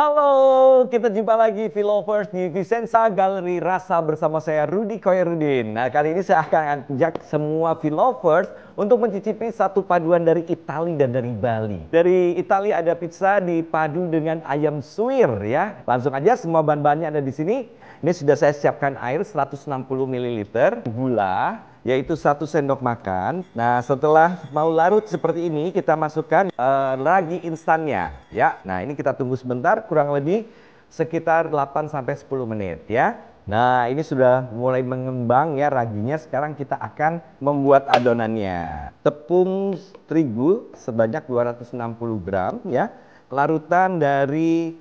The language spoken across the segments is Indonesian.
Halo, kita jumpa lagi filovers di Vicenza Gallery Rasa bersama saya Rudi Koyerudin. Nah, kali ini saya akan ajak semua filovers untuk mencicipi satu paduan dari Italia dan dari Bali. Dari Italia ada pizza dipadu dengan ayam suwir ya. Langsung aja semua bahan-bahannya ada di sini. Ini sudah saya siapkan air 160 ml, gula, yaitu satu sendok makan. Nah, setelah mau larut seperti ini, kita masukkan uh, eh, ragi instannya ya. Nah, ini kita tunggu sebentar kurang lebih sekitar 8 sampai sepuluh menit ya. Nah, ini sudah mulai mengembang ya raginya. Sekarang kita akan membuat adonannya. Tepung terigu sebanyak 260 gram ya. Larutan dari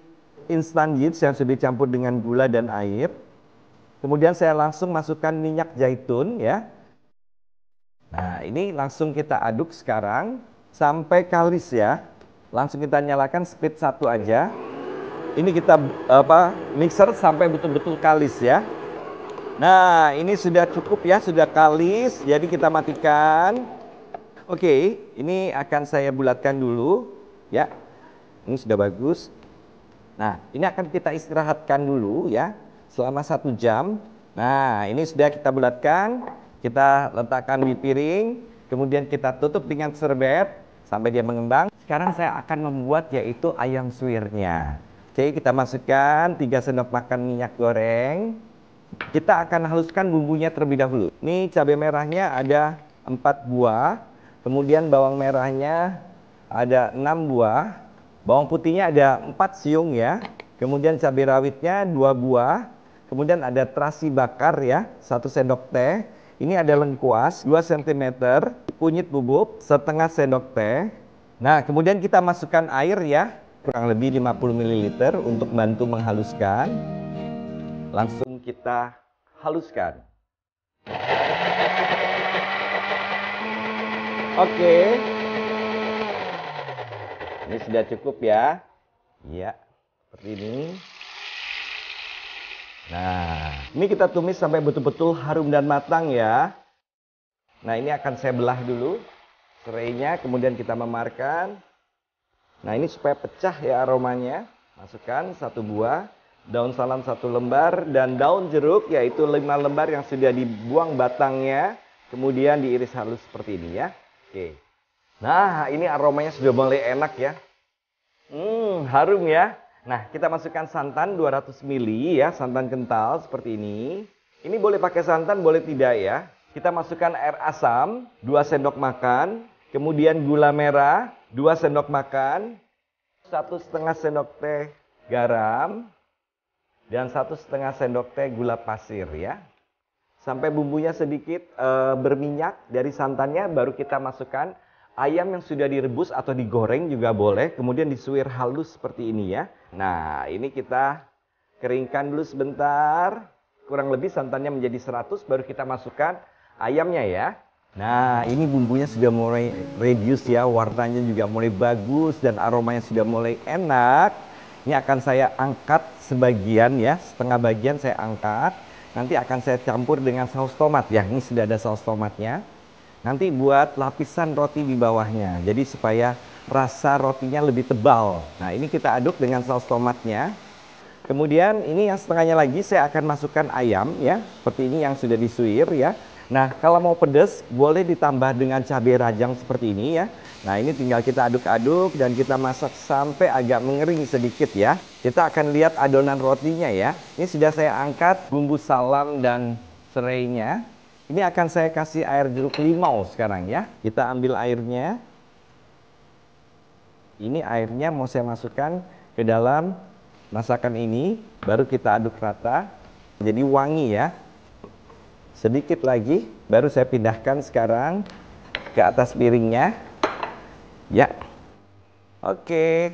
instan yeast yang sudah dicampur dengan gula dan air. Kemudian saya langsung masukkan minyak zaitun ya. Nah, ini langsung kita aduk sekarang sampai kalis ya. Langsung kita nyalakan speed satu aja. Ini kita apa mixer sampai betul-betul kalis ya. Nah, ini sudah cukup ya, sudah kalis. Jadi kita matikan. Oke, ini akan saya bulatkan dulu ya. Ini sudah bagus. Nah, ini akan kita istirahatkan dulu ya selama satu jam. Nah, ini sudah kita bulatkan. Kita letakkan di piring, kemudian kita tutup dengan serbet sampai dia mengembang. Sekarang saya akan membuat yaitu ayam suirnya. Oke, kita masukkan 3 sendok makan minyak goreng. Kita akan haluskan bumbunya terlebih dahulu. Ini cabai merahnya ada 4 buah, kemudian bawang merahnya ada 6 buah, bawang putihnya ada 4 siung ya, kemudian cabai rawitnya 2 buah, kemudian ada terasi bakar ya, 1 sendok teh, ini ada lengkuas 2 cm, kunyit bubuk, setengah sendok teh. Nah, kemudian kita masukkan air ya, kurang lebih 50 ml untuk bantu menghaluskan. Langsung kita haluskan. Oke. Ini sudah cukup ya. Ya, seperti ini. Nah, ini kita tumis sampai betul-betul harum dan matang ya. Nah, ini akan saya belah dulu serainya, kemudian kita memarkan. Nah, ini supaya pecah ya aromanya. Masukkan satu buah, daun salam satu lembar, dan daun jeruk yaitu lima lembar yang sudah dibuang batangnya. Kemudian diiris halus seperti ini ya. Oke. Nah, ini aromanya sudah mulai enak ya. Hmm, harum ya. Nah, kita masukkan santan 200 ml ya, santan kental seperti ini. Ini boleh pakai santan, boleh tidak ya. Kita masukkan air asam 2 sendok makan, kemudian gula merah 2 sendok makan, satu setengah sendok teh garam, dan satu setengah sendok teh gula pasir ya. Sampai bumbunya sedikit e, berminyak dari santannya, baru kita masukkan ayam yang sudah direbus atau digoreng juga boleh, kemudian disuir halus seperti ini ya. Nah, ini kita keringkan dulu sebentar. Kurang lebih santannya menjadi 100 baru kita masukkan ayamnya ya. Nah, ini bumbunya sudah mulai reduce ya, warnanya juga mulai bagus dan aromanya sudah mulai enak. Ini akan saya angkat sebagian ya, setengah bagian saya angkat. Nanti akan saya campur dengan saus tomat ya. Ini sudah ada saus tomatnya nanti buat lapisan roti di bawahnya jadi supaya rasa rotinya lebih tebal nah ini kita aduk dengan saus tomatnya kemudian ini yang setengahnya lagi saya akan masukkan ayam ya seperti ini yang sudah disuir ya nah kalau mau pedas boleh ditambah dengan cabai rajang seperti ini ya nah ini tinggal kita aduk-aduk dan kita masak sampai agak mengering sedikit ya kita akan lihat adonan rotinya ya ini sudah saya angkat bumbu salam dan serainya ini akan saya kasih air jeruk limau sekarang ya. Kita ambil airnya. Ini airnya mau saya masukkan ke dalam masakan ini. Baru kita aduk rata. Jadi wangi ya. Sedikit lagi. Baru saya pindahkan sekarang ke atas piringnya. Ya. Oke.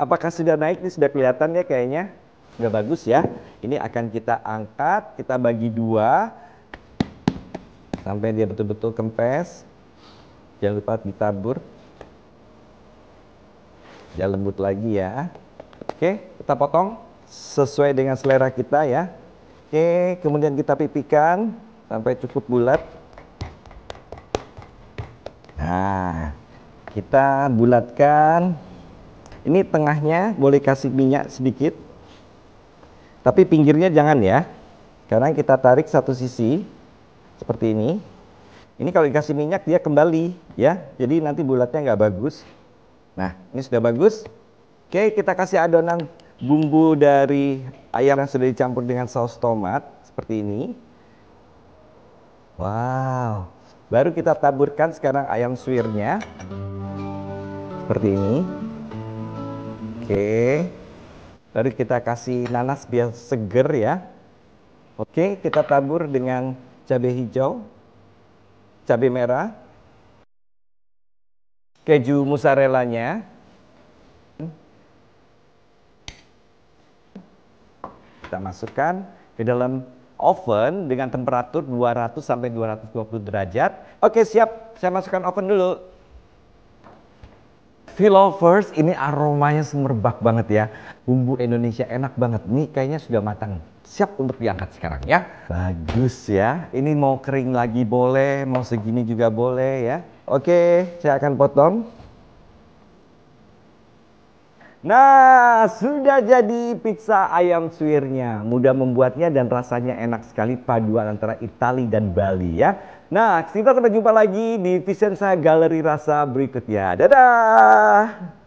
Apakah sudah naik? Ini sudah kelihatan ya kayaknya. Sudah bagus ya. Ini akan kita angkat. Kita bagi dua sampai dia betul-betul kempes jangan lupa ditabur jangan lembut lagi ya oke kita potong sesuai dengan selera kita ya oke kemudian kita pipikan sampai cukup bulat nah kita bulatkan ini tengahnya boleh kasih minyak sedikit tapi pinggirnya jangan ya karena kita tarik satu sisi seperti ini. Ini kalau dikasih minyak dia kembali ya. Jadi nanti bulatnya nggak bagus. Nah, ini sudah bagus. Oke, kita kasih adonan bumbu dari ayam yang sudah dicampur dengan saus tomat seperti ini. Wow. Baru kita taburkan sekarang ayam suirnya Seperti ini. Oke. Lalu kita kasih nanas biar seger ya. Oke, kita tabur dengan cabai hijau, cabai merah, keju nya kita masukkan ke dalam oven dengan temperatur 200 sampai 220 derajat. Oke, siap. Saya masukkan oven dulu. Filovers ini aromanya semerbak banget ya. Bumbu Indonesia enak banget. Nih kayaknya sudah matang. Siap untuk diangkat sekarang ya. Bagus ya. Ini mau kering lagi boleh, mau segini juga boleh ya. Oke, saya akan potong. Nah, sudah jadi pizza ayam suwirnya. Mudah membuatnya dan rasanya enak sekali paduan antara Italia dan Bali ya. Nah, kita sampai jumpa lagi di Vicenza Galeri Rasa berikutnya. Dadah!